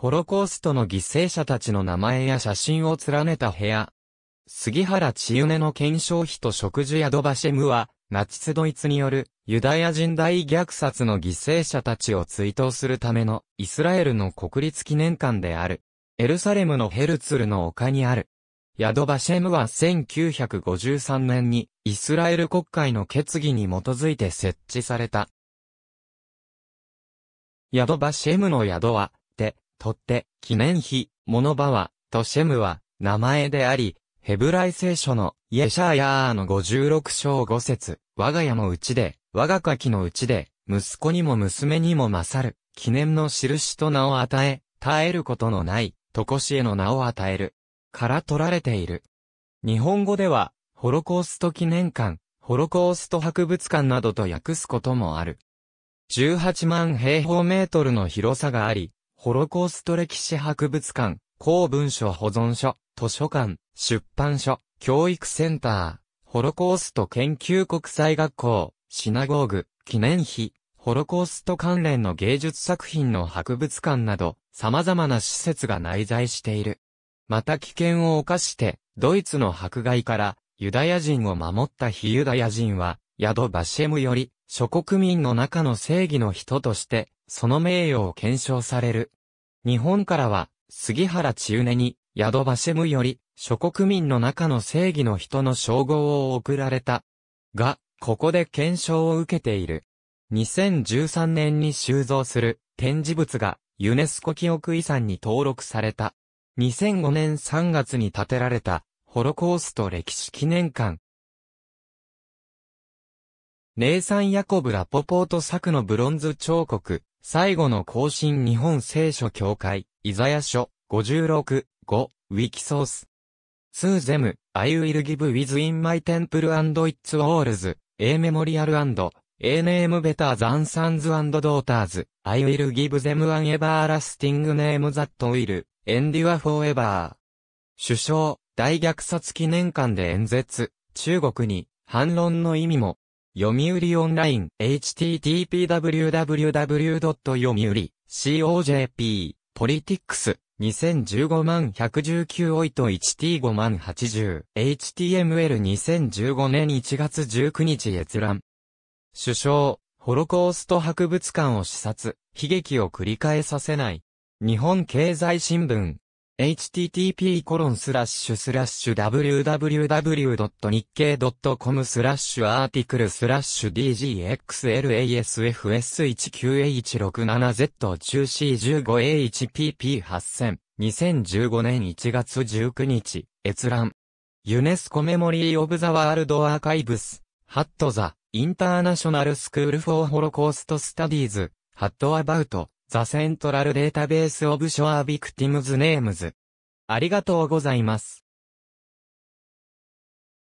ホロコーストの犠牲者たちの名前や写真を連ねた部屋。杉原千畝の検証費と食事宿バシェムは、ナチスドイツによるユダヤ人大虐殺の犠牲者たちを追悼するためのイスラエルの国立記念館である。エルサレムのヘルツルの丘にある。ヤドバシェムは1953年にイスラエル国会の決議に基づいて設置された。ドバシェムの宿はとって、記念碑、モノバは、とシェムは、名前であり、ヘブライ聖書の、イエシャーヤーの56章5節我が家もうちで、我が家きのうちで、息子にも娘にも勝る、記念の印と名を与え、絶えることのない、とこしえの名を与える。から取られている。日本語では、ホロコースト記念館、ホロコースト博物館などと訳すこともある。18万平方メートルの広さがあり、ホロコースト歴史博物館、公文書保存所、図書館、出版所、教育センター、ホロコースト研究国際学校、シナゴーグ、記念碑、ホロコースト関連の芸術作品の博物館など、様々な施設が内在している。また危険を冒して、ドイツの迫害から、ユダヤ人を守った非ユダヤ人は、ヤドバシェムより、諸国民の中の正義の人として、その名誉を検証される。日本からは、杉原千畝に、宿場シェムより、諸国民の中の正義の人の称号を贈られた。が、ここで検証を受けている。2013年に収蔵する展示物がユネスコ記憶遺産に登録された。2005年3月に建てられたホロコースト歴史記念館ネイサン・ヤコブ・ラポポート作のブロンズ彫刻、最後の更新日本聖書協会、イザヤ書、56、5、ウィキソース。スーゼム、I will give within my temple and its walls, a memorial and, a name better than sons and daughters, I will give them an everlasting name that will, endure forever. 首相、大虐殺記念館で演説、中国に、反論の意味も、読売オンライン、http://www. 読売、COJP、ポリティックス、2015万119オイト 1T5 万80、HTML2015 年1月19日閲覧。首相、ホロコースト博物館を視察、悲劇を繰り返させない。日本経済新聞、http://www.nikkei.com スラッシュアーティクルスラッシュ DGXLASFS19H67Z10C15AHPP8000 2015年1月19日閲覧ユネスコメモリー・オブ・ザ・ワールド・アーカイブスハット・ザ・インターナショナル・スクール・フォー・ホロコースト・スタディーズハット・アバウト The Central Database of s h o r e Victims Names。ありがとうございます。